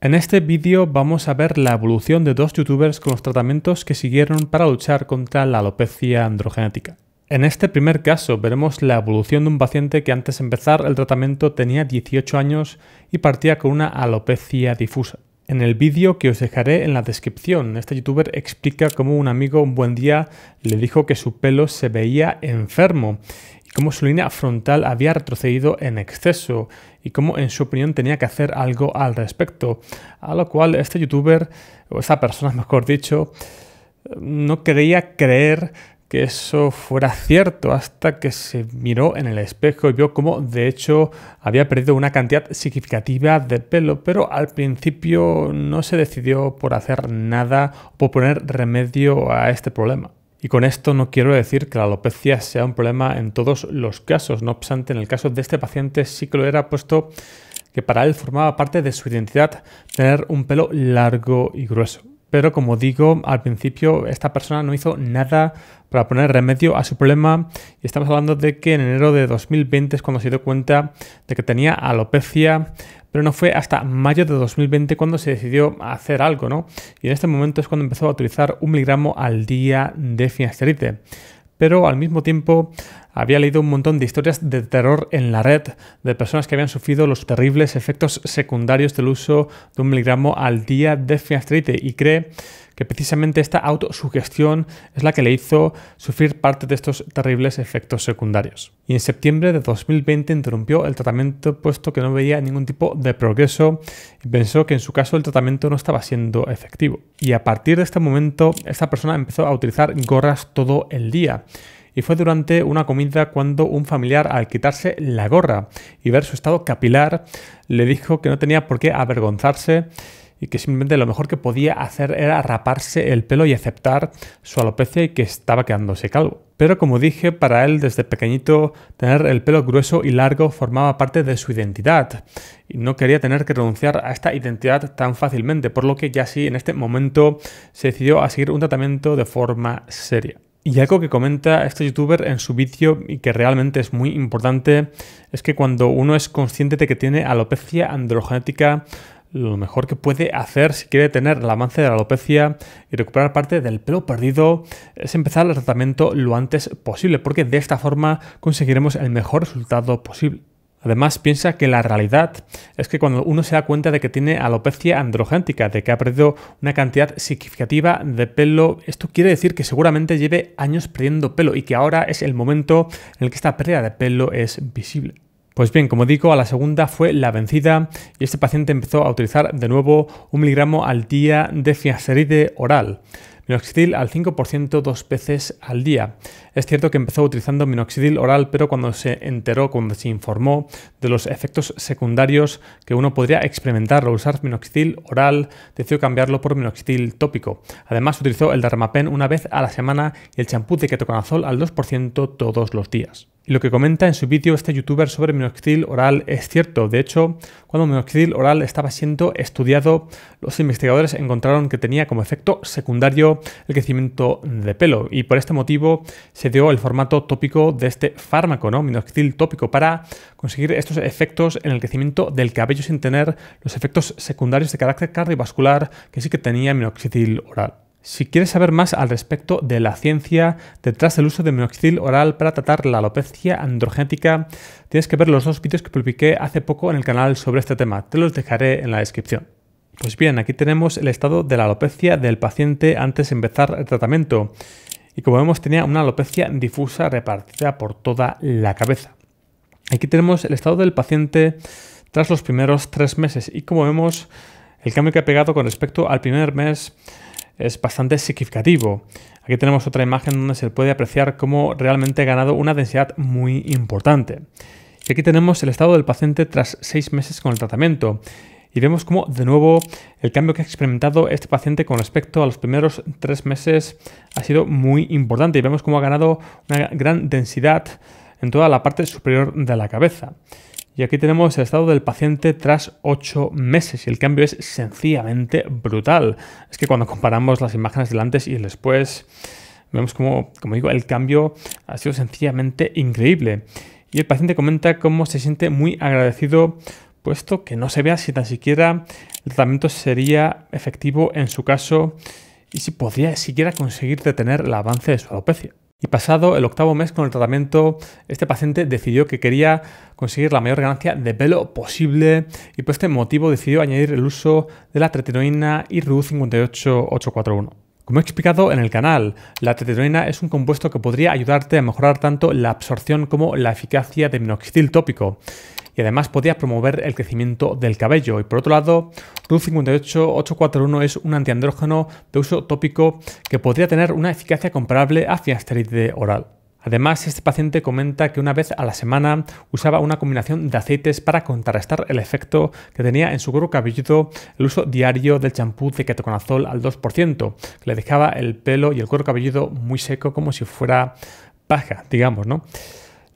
En este vídeo vamos a ver la evolución de dos youtubers con los tratamientos que siguieron para luchar contra la alopecia androgenética. En este primer caso veremos la evolución de un paciente que antes de empezar el tratamiento tenía 18 años y partía con una alopecia difusa. En el vídeo que os dejaré en la descripción, este youtuber explica cómo un amigo un buen día le dijo que su pelo se veía enfermo cómo su línea frontal había retrocedido en exceso y cómo en su opinión tenía que hacer algo al respecto. A lo cual este youtuber, o esta persona mejor dicho, no creía creer que eso fuera cierto hasta que se miró en el espejo y vio cómo de hecho había perdido una cantidad significativa de pelo, pero al principio no se decidió por hacer nada o poner remedio a este problema. Y con esto no quiero decir que la alopecia sea un problema en todos los casos, no obstante, en el caso de este paciente sí que lo era, puesto que para él formaba parte de su identidad tener un pelo largo y grueso. Pero como digo, al principio esta persona no hizo nada para poner remedio a su problema y estamos hablando de que en enero de 2020 es cuando se dio cuenta de que tenía alopecia pero no fue hasta mayo de 2020 cuando se decidió hacer algo, ¿no? Y en este momento es cuando empezó a utilizar un miligramo al día de finasteride pero al mismo tiempo había leído un montón de historias de terror en la red, de personas que habían sufrido los terribles efectos secundarios del uso de un miligramo al día de finasteride y cree que precisamente esta autosugestión es la que le hizo sufrir parte de estos terribles efectos secundarios. Y en septiembre de 2020 interrumpió el tratamiento puesto que no veía ningún tipo de progreso y pensó que en su caso el tratamiento no estaba siendo efectivo. Y a partir de este momento esta persona empezó a utilizar gorras todo el día y fue durante una comida cuando un familiar al quitarse la gorra y ver su estado capilar le dijo que no tenía por qué avergonzarse y que simplemente lo mejor que podía hacer era raparse el pelo y aceptar su alopecia y que estaba quedándose calvo. Pero como dije, para él desde pequeñito tener el pelo grueso y largo formaba parte de su identidad y no quería tener que renunciar a esta identidad tan fácilmente, por lo que ya sí en este momento se decidió a seguir un tratamiento de forma seria. Y algo que comenta este youtuber en su vídeo y que realmente es muy importante es que cuando uno es consciente de que tiene alopecia androgenética, lo mejor que puede hacer si quiere tener el avance de la alopecia y recuperar parte del pelo perdido es empezar el tratamiento lo antes posible, porque de esta forma conseguiremos el mejor resultado posible. Además, piensa que la realidad es que cuando uno se da cuenta de que tiene alopecia androgéntica, de que ha perdido una cantidad significativa de pelo, esto quiere decir que seguramente lleve años perdiendo pelo y que ahora es el momento en el que esta pérdida de pelo es visible. Pues bien, como digo, a la segunda fue la vencida y este paciente empezó a utilizar de nuevo un miligramo al día de fiaseride oral minoxidil al 5% dos veces al día. Es cierto que empezó utilizando minoxidil oral, pero cuando se enteró, cuando se informó de los efectos secundarios que uno podría experimentar al usar minoxidil oral, decidió cambiarlo por minoxidil tópico. Además, utilizó el Dermapen una vez a la semana y el champú de ketoconazol al 2% todos los días. Y lo que comenta en su vídeo este youtuber sobre minoxidil oral es cierto. De hecho, cuando minoxidil oral estaba siendo estudiado, los investigadores encontraron que tenía como efecto secundario el crecimiento de pelo y por este motivo se dio el formato tópico de este fármaco, ¿no? minoxidil tópico, para conseguir estos efectos en el crecimiento del cabello sin tener los efectos secundarios de carácter cardiovascular que sí que tenía minoxidil oral. Si quieres saber más al respecto de la ciencia detrás del uso de minoxidil oral para tratar la alopecia androgénica, tienes que ver los dos vídeos que publiqué hace poco en el canal sobre este tema. Te los dejaré en la descripción. Pues bien, aquí tenemos el estado de la alopecia del paciente antes de empezar el tratamiento. Y como vemos, tenía una alopecia difusa repartida por toda la cabeza. Aquí tenemos el estado del paciente tras los primeros tres meses. Y como vemos, el cambio que ha pegado con respecto al primer mes es bastante significativo. Aquí tenemos otra imagen donde se puede apreciar cómo realmente ha ganado una densidad muy importante. Y aquí tenemos el estado del paciente tras seis meses con el tratamiento. Y vemos cómo, de nuevo, el cambio que ha experimentado este paciente con respecto a los primeros tres meses ha sido muy importante. Y vemos cómo ha ganado una gran densidad en toda la parte superior de la cabeza. Y aquí tenemos el estado del paciente tras ocho meses y el cambio es sencillamente brutal. Es que cuando comparamos las imágenes del antes y el después, vemos cómo como digo, el cambio ha sido sencillamente increíble. Y el paciente comenta cómo se siente muy agradecido puesto que no se vea si tan siquiera el tratamiento sería efectivo en su caso y si podría siquiera conseguir detener el avance de su alopecia. Y pasado el octavo mes con el tratamiento, este paciente decidió que quería conseguir la mayor ganancia de pelo posible y por este motivo decidió añadir el uso de la tretinoína IRU 58841. Como he explicado en el canal, la tretinoína es un compuesto que podría ayudarte a mejorar tanto la absorción como la eficacia de minoxidil tópico y además podía promover el crecimiento del cabello. Y por otro lado, RU58841 es un antiandrógeno de uso tópico que podría tener una eficacia comparable a fiasteride oral. Además, este paciente comenta que una vez a la semana usaba una combinación de aceites para contrarrestar el efecto que tenía en su cuero cabelludo el uso diario del champú de ketoconazol al 2%, que le dejaba el pelo y el cuero cabelludo muy seco como si fuera paja, digamos, ¿no?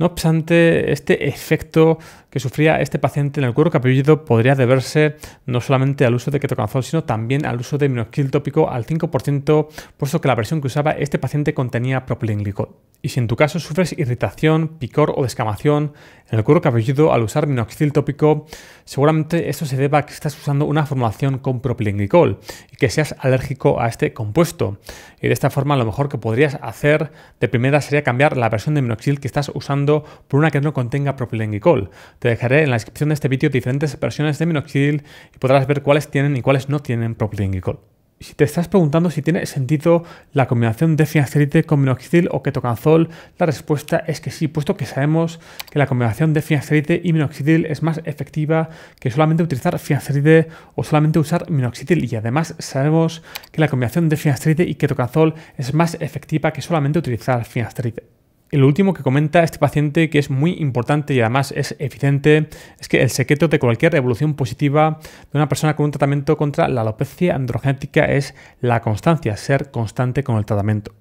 No obstante, este efecto que sufría este paciente en el cuero cabelludo podría deberse no solamente al uso de ketoconazol, sino también al uso de minoxidil tópico al 5%, puesto que la versión que usaba este paciente contenía propilenglicol. Y si en tu caso sufres irritación, picor o descamación en el cuero cabelludo al usar minoxidil tópico, seguramente esto se deba a que estás usando una formulación con propilenglicol y que seas alérgico a este compuesto. Y de esta forma lo mejor que podrías hacer de primera sería cambiar la versión de minoxidil que estás usando por una que no contenga propilenglicol. Te dejaré en la descripción de este vídeo diferentes versiones de minoxidil y podrás ver cuáles tienen y cuáles no tienen propilenglicol si te estás preguntando si tiene sentido la combinación de finasteride con minoxidil o ketocanzol, la respuesta es que sí, puesto que sabemos que la combinación de finasteride y minoxidil es más efectiva que solamente utilizar finasteride o solamente usar minoxidil. Y además sabemos que la combinación de finasteride y ketocanzol es más efectiva que solamente utilizar finasteride el último que comenta este paciente que es muy importante y además es eficiente es que el secreto de cualquier evolución positiva de una persona con un tratamiento contra la alopecia androgenética es la constancia, ser constante con el tratamiento.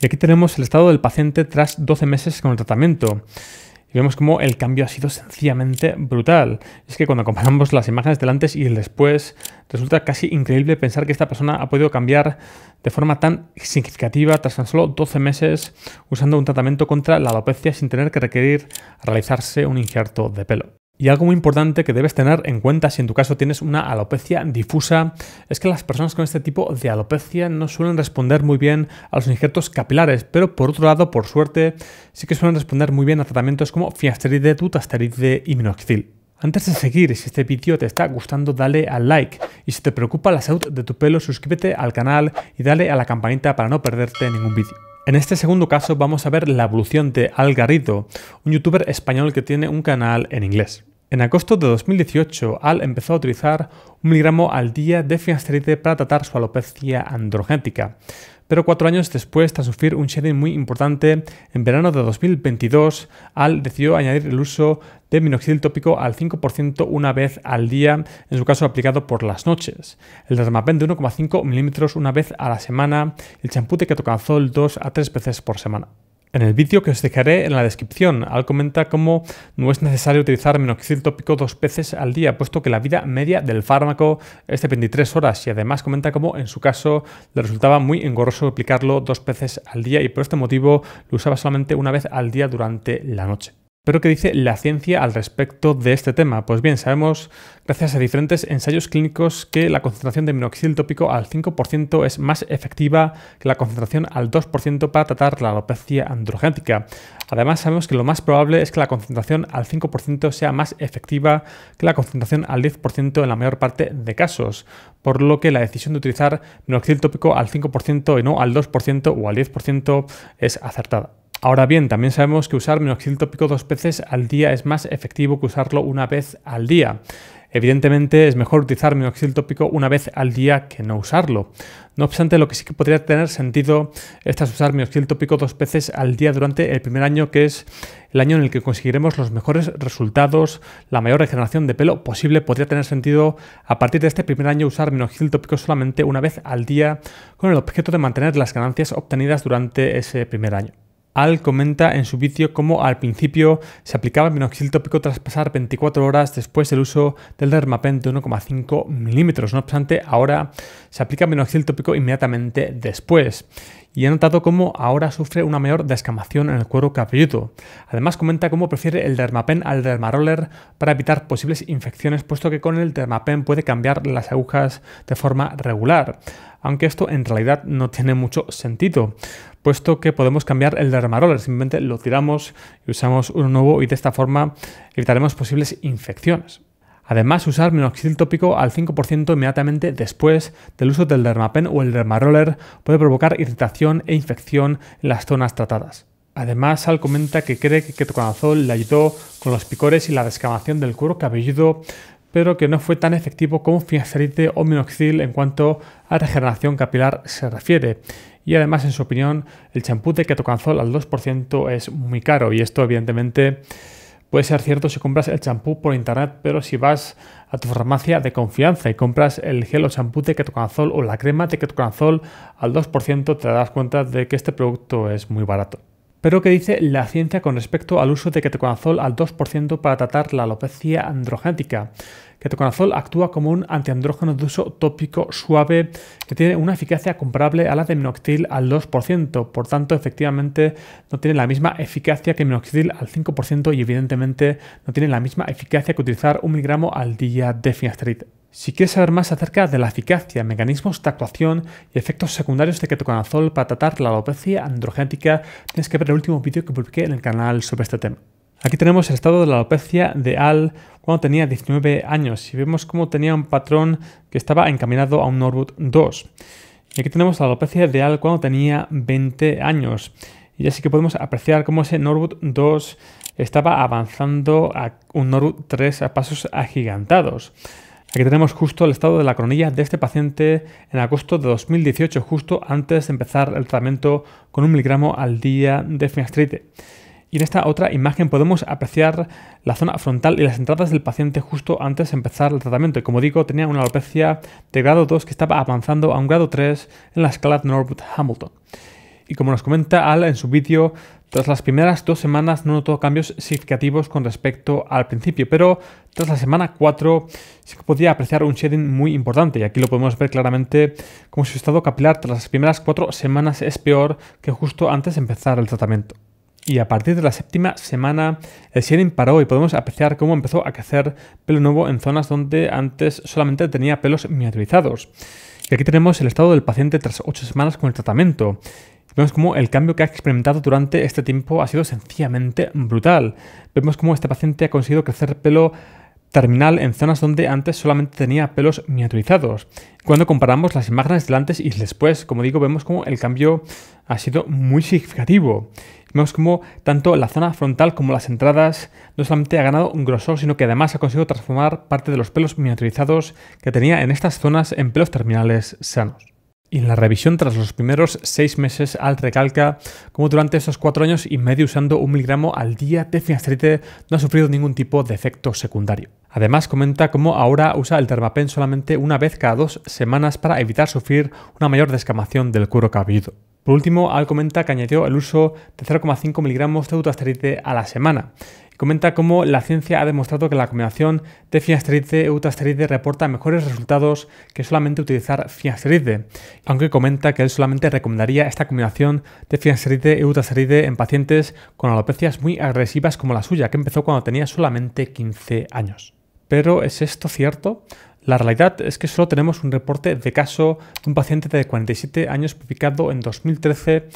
Y aquí tenemos el estado del paciente tras 12 meses con el tratamiento vemos como el cambio ha sido sencillamente brutal. Es que cuando comparamos las imágenes del antes y el después, resulta casi increíble pensar que esta persona ha podido cambiar de forma tan significativa tras tan solo 12 meses usando un tratamiento contra la alopecia sin tener que requerir realizarse un injerto de pelo. Y algo muy importante que debes tener en cuenta si en tu caso tienes una alopecia difusa es que las personas con este tipo de alopecia no suelen responder muy bien a los injertos capilares, pero por otro lado, por suerte, sí que suelen responder muy bien a tratamientos como finasteride, dutasteride y minoxidil. Antes de seguir, si este vídeo te está gustando, dale al like. Y si te preocupa la salud de tu pelo, suscríbete al canal y dale a la campanita para no perderte ningún vídeo. En este segundo caso vamos a ver la evolución de Algarito, un youtuber español que tiene un canal en inglés. En agosto de 2018, Al empezó a utilizar un miligramo al día de finasteride para tratar su alopecia androgénica pero cuatro años después, tras sufrir un shedding muy importante, en verano de 2022, AL decidió añadir el uso de minoxidil tópico al 5% una vez al día, en su caso aplicado por las noches, el dermapen de 1,5 milímetros una vez a la semana, el champú de ketoconazol dos a tres veces por semana en el vídeo que os dejaré en la descripción. Al comenta cómo no es necesario utilizar minoxidil tópico dos veces al día, puesto que la vida media del fármaco es de 23 horas y además comenta cómo en su caso le resultaba muy engorroso aplicarlo dos veces al día y por este motivo lo usaba solamente una vez al día durante la noche. Pero ¿qué dice la ciencia al respecto de este tema? Pues bien, sabemos, gracias a diferentes ensayos clínicos, que la concentración de minoxidil tópico al 5% es más efectiva que la concentración al 2% para tratar la alopecia androgénica. Además, sabemos que lo más probable es que la concentración al 5% sea más efectiva que la concentración al 10% en la mayor parte de casos, por lo que la decisión de utilizar minoxidil tópico al 5% y no al 2% o al 10% es acertada. Ahora bien, también sabemos que usar minoxidil tópico dos veces al día es más efectivo que usarlo una vez al día. Evidentemente es mejor utilizar minoxidil tópico una vez al día que no usarlo. No obstante, lo que sí que podría tener sentido es usar minoxidil tópico dos veces al día durante el primer año, que es el año en el que conseguiremos los mejores resultados, la mayor regeneración de pelo posible. Podría tener sentido a partir de este primer año usar minoxidil tópico solamente una vez al día con el objeto de mantener las ganancias obtenidas durante ese primer año. Al comenta en su vídeo cómo al principio se aplicaba el minoxidil tópico tras pasar 24 horas después del uso del dermapen de 1,5 milímetros. No obstante, ahora se aplica el minoxidil tópico inmediatamente después. Y he notado cómo ahora sufre una mayor descamación en el cuero cabelludo. Además comenta cómo prefiere el dermapen al dermaroller para evitar posibles infecciones, puesto que con el dermapen puede cambiar las agujas de forma regular. Aunque esto en realidad no tiene mucho sentido puesto que podemos cambiar el dermaroller, simplemente lo tiramos y usamos uno nuevo y de esta forma evitaremos posibles infecciones. Además, usar minoxidil tópico al 5% inmediatamente después del uso del dermapen o el dermaroller puede provocar irritación e infección en las zonas tratadas. Además, al comenta que cree que ketoconazol le ayudó con los picores y la descamación del cuero cabelludo, pero que no fue tan efectivo como finasterite o minoxidil en cuanto a regeneración capilar se refiere, y además en su opinión el champú de ketocanzol al 2% es muy caro y esto evidentemente puede ser cierto si compras el champú por internet, pero si vas a tu farmacia de confianza y compras el gel o champú de ketocanzol o la crema de ketocanzol al 2% te darás cuenta de que este producto es muy barato. Pero ¿qué dice la ciencia con respecto al uso de ketoconazol al 2% para tratar la alopecia androgénica? Ketoconazol actúa como un antiandrógeno de uso tópico suave que tiene una eficacia comparable a la de minoxidil al 2%, por tanto efectivamente no tiene la misma eficacia que minoxidil al 5% y evidentemente no tiene la misma eficacia que utilizar un miligramo al día de finasteride. Si quieres saber más acerca de la eficacia, mecanismos de actuación y efectos secundarios de ketoconazol para tratar la alopecia androgénica, tienes que ver el último vídeo que publiqué en el canal sobre este tema. Aquí tenemos el estado de la alopecia de Al cuando tenía 19 años y vemos cómo tenía un patrón que estaba encaminado a un Norwood 2. Y aquí tenemos la alopecia de Al cuando tenía 20 años. Y así que podemos apreciar cómo ese Norwood 2 estaba avanzando a un Norwood 3 a pasos agigantados. Aquí tenemos justo el estado de la coronilla de este paciente en agosto de 2018, justo antes de empezar el tratamiento con un miligramo al día de Finastrite. Y en esta otra imagen podemos apreciar la zona frontal y las entradas del paciente justo antes de empezar el tratamiento. Y como digo, tenía una alopecia de grado 2 que estaba avanzando a un grado 3 en la escala de Norwood-Hamilton. Y como nos comenta Al en su vídeo, tras las primeras dos semanas no notó cambios significativos con respecto al principio, pero tras la semana 4 sí que podía apreciar un shedding muy importante y aquí lo podemos ver claramente como su estado capilar tras las primeras cuatro semanas es peor que justo antes de empezar el tratamiento. Y a partir de la séptima semana el shedding paró y podemos apreciar cómo empezó a crecer pelo nuevo en zonas donde antes solamente tenía pelos miniaturizados. Y aquí tenemos el estado del paciente tras 8 semanas con el tratamiento. Vemos cómo el cambio que ha experimentado durante este tiempo ha sido sencillamente brutal. Vemos cómo este paciente ha conseguido crecer pelo terminal en zonas donde antes solamente tenía pelos miniaturizados. Cuando comparamos las imágenes del antes y después, como digo, vemos cómo el cambio ha sido muy significativo. Vemos cómo tanto la zona frontal como las entradas no solamente ha ganado un grosor, sino que además ha conseguido transformar parte de los pelos miniaturizados que tenía en estas zonas en pelos terminales sanos. Y en la revisión tras los primeros seis meses, Al recalca cómo durante esos cuatro años y medio usando un miligramo al día de finasteride no ha sufrido ningún tipo de efecto secundario. Además, comenta cómo ahora usa el termapen solamente una vez cada dos semanas para evitar sufrir una mayor descamación del cuero cabelludo. Por último, Al comenta que añadió el uso de 0,5 miligramos de dutasteride a la semana Comenta cómo la ciencia ha demostrado que la combinación de finasteride y utasteride reporta mejores resultados que solamente utilizar finasteride, aunque comenta que él solamente recomendaría esta combinación de finasteride y utasteride en pacientes con alopecias muy agresivas como la suya, que empezó cuando tenía solamente 15 años. Pero ¿es esto cierto? La realidad es que solo tenemos un reporte de caso de un paciente de 47 años publicado en 2013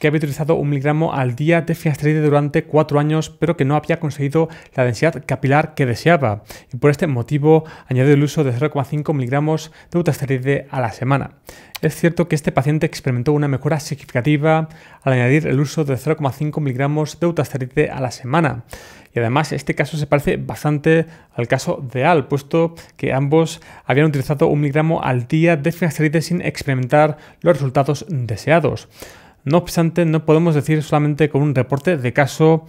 que había utilizado un miligramo al día de finasteride durante cuatro años, pero que no había conseguido la densidad capilar que deseaba. Y por este motivo añadió el uso de 0,5 miligramos de butasteride a la semana. Es cierto que este paciente experimentó una mejora significativa al añadir el uso de 0,5 miligramos de butasteride a la semana. Y además este caso se parece bastante al caso de Al, puesto que ambos habían utilizado un miligramo al día de finasteride sin experimentar los resultados deseados. No obstante, no podemos decir solamente con un reporte de caso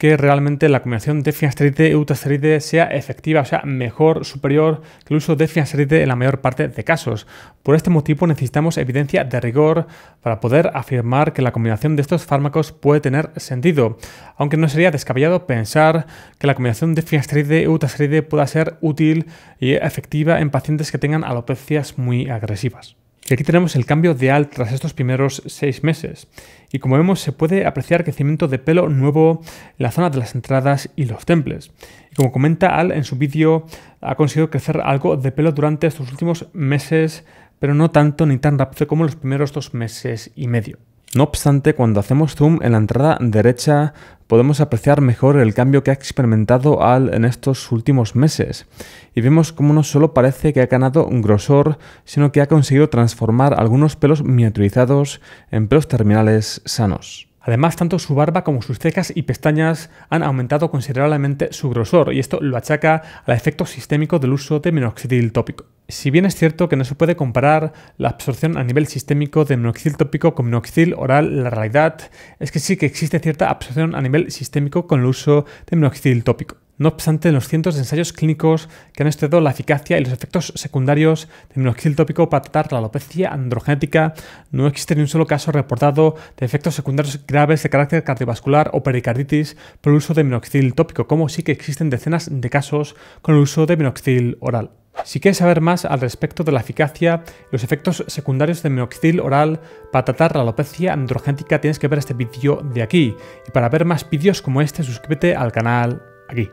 que realmente la combinación de finasteride y utasteride sea efectiva, o sea, mejor, superior que el uso de finasteride en la mayor parte de casos. Por este motivo necesitamos evidencia de rigor para poder afirmar que la combinación de estos fármacos puede tener sentido, aunque no sería descabellado pensar que la combinación de finasteride y utasteride pueda ser útil y efectiva en pacientes que tengan alopecias muy agresivas. Y aquí tenemos el cambio de AL tras estos primeros seis meses. Y como vemos, se puede apreciar crecimiento de pelo nuevo en la zona de las entradas y los temples. Y como comenta Al en su vídeo, ha conseguido crecer algo de pelo durante estos últimos meses, pero no tanto ni tan rápido como los primeros dos meses y medio. No obstante, cuando hacemos zoom en la entrada derecha podemos apreciar mejor el cambio que ha experimentado AL en estos últimos meses. Y vemos cómo no solo parece que ha ganado un grosor, sino que ha conseguido transformar algunos pelos miniaturizados en pelos terminales sanos. Además, tanto su barba como sus cejas y pestañas han aumentado considerablemente su grosor, y esto lo achaca al efecto sistémico del uso de minoxidil tópico. Si bien es cierto que no se puede comparar la absorción a nivel sistémico de minoxidil tópico con minoxidil oral, la realidad es que sí que existe cierta absorción a nivel sistémico con el uso de minoxidil tópico no obstante los cientos de ensayos clínicos que han estudiado la eficacia y los efectos secundarios de minoxidil tópico para tratar la alopecia androgenética, no existe ni un solo caso reportado de efectos secundarios graves de carácter cardiovascular o pericarditis por el uso de minoxidil tópico, como sí que existen decenas de casos con el uso de minoxidil oral. Si quieres saber más al respecto de la eficacia y los efectos secundarios de minoxidil oral para tratar la alopecia androgénica, tienes que ver este vídeo de aquí. Y para ver más vídeos como este, suscríbete al canal aquí.